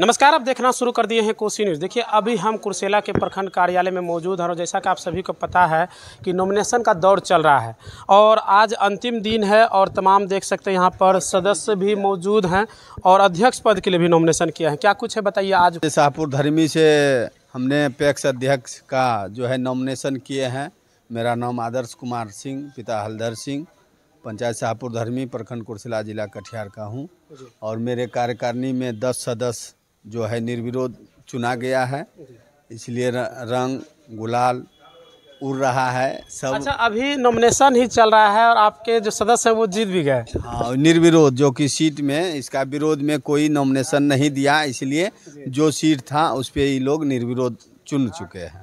नमस्कार आप देखना शुरू कर दिए हैं कोसी न्यूज़ देखिए अभी हम कुरसेला के प्रखंड कार्यालय में मौजूद हैं और जैसा कि आप सभी को पता है कि नॉमिनेशन का दौर चल रहा है और आज अंतिम दिन है और तमाम देख सकते हैं यहाँ पर सदस्य भी मौजूद हैं और अध्यक्ष पद के लिए भी नॉमिनेशन किया है क्या कुछ है बताइए आज शाहपुर धर्मी से हमने अपेक्ष अध्यक्ष का जो है नॉमिनेशन किए हैं मेरा नाम आदर्श कुमार सिंह पिता हलधर सिंह पंचायत शाहपुर धर्मी प्रखंड कुरसेला जिला कटिहार का हूँ और मेरे कार्यकारिणी में दस सदस्य जो है निर्विरोध चुना गया है इसलिए रंग गुलाल उड़ रहा है सब अच्छा अभी नॉमिनेशन ही चल रहा है और आपके जो सदस्य हैं वो जीत भी गए हाँ निर्विरोध जो कि सीट में इसका विरोध में कोई नॉमिनेशन नहीं दिया इसलिए जो सीट था उस पर ये लोग निर्विरोध चुन चुके हैं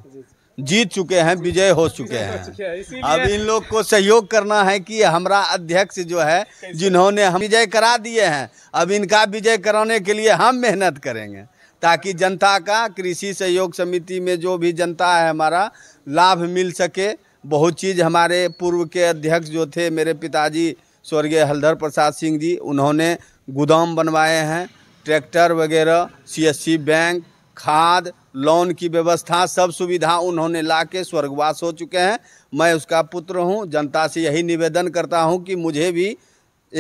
जीत चुके हैं विजय हो चुके हैं अब इन लोग को सहयोग करना है कि हमारा अध्यक्ष जो है जिन्होंने हम विजय करा दिए हैं अब इनका विजय कराने के लिए हम मेहनत करेंगे ताकि जनता का कृषि सहयोग समिति में जो भी जनता है हमारा लाभ मिल सके बहुत चीज़ हमारे पूर्व के अध्यक्ष जो थे मेरे पिताजी स्वर्गीय हलधर प्रसाद सिंह जी उन्होंने गोदाम बनवाए हैं ट्रैक्टर वगैरह सीएससी बैंक खाद लोन की व्यवस्था सब सुविधा उन्होंने ला के स्वर्गवास हो चुके हैं मैं उसका पुत्र हूँ जनता से यही निवेदन करता हूँ कि मुझे भी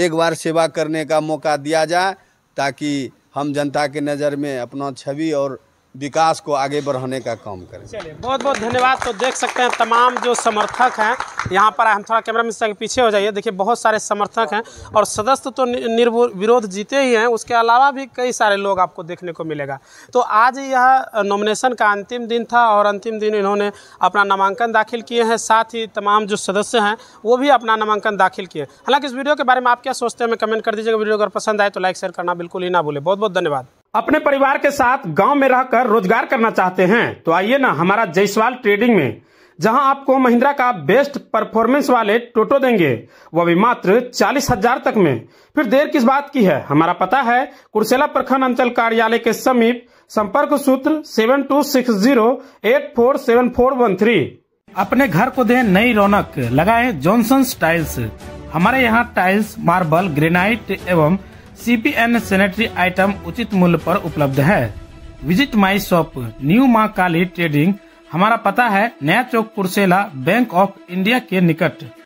एक बार सेवा करने का मौका दिया जाए ताकि हम जनता के नज़र में अपना छवि और विकास को आगे बढ़ाने का काम करें चलिए बहुत बहुत धन्यवाद तो देख सकते हैं तमाम जो समर्थक हैं यहाँ पर हम थोड़ा कैमरा मिस्टर के पीछे हो जाइए देखिए बहुत सारे समर्थक हैं और सदस्य तो निर्विरोध जीते ही हैं उसके अलावा भी कई सारे लोग आपको देखने को मिलेगा तो आज यह नॉमिनेशन का अंतिम दिन था और अंतिम दिन इन्होंने अपना नामांकन दाखिल किए हैं साथ ही तमाम जो सदस्य हैं वो भी अपना नामांकन दाखिल किए हालांकि इस वीडियो के बारे में आप क्या सोचते हैं हमें कमेंट कर दीजिएगा वीडियो अगर पसंद आए तो लाइक शेयर करना बिल्कुल ही ना भूलें बहुत बहुत धन्यवाद अपने परिवार के साथ गांव में रहकर रोजगार करना चाहते हैं तो आइए ना हमारा जयसवाल ट्रेडिंग में जहां आपको महिंद्रा का बेस्ट परफॉर्मेंस वाले टोटो देंगे वह भी मात्र चालीस हजार तक में फिर देर किस बात की है हमारा पता है कुर्सेला प्रखंड अंचल कार्यालय के समीप संपर्क सूत्र seven two six zero eight four seven four one three अपने घर को दे नई रौनक लगाए जॉनसन टाइल्स हमारे यहाँ टाइल्स मार्बल ग्रेनाइट एवं सीपीएन सैनिटरी आइटम उचित मूल्य पर उपलब्ध है विजिट माई शॉप न्यू माँ काली ट्रेडिंग हमारा पता है नया चौक कुर्सेला बैंक ऑफ इंडिया के निकट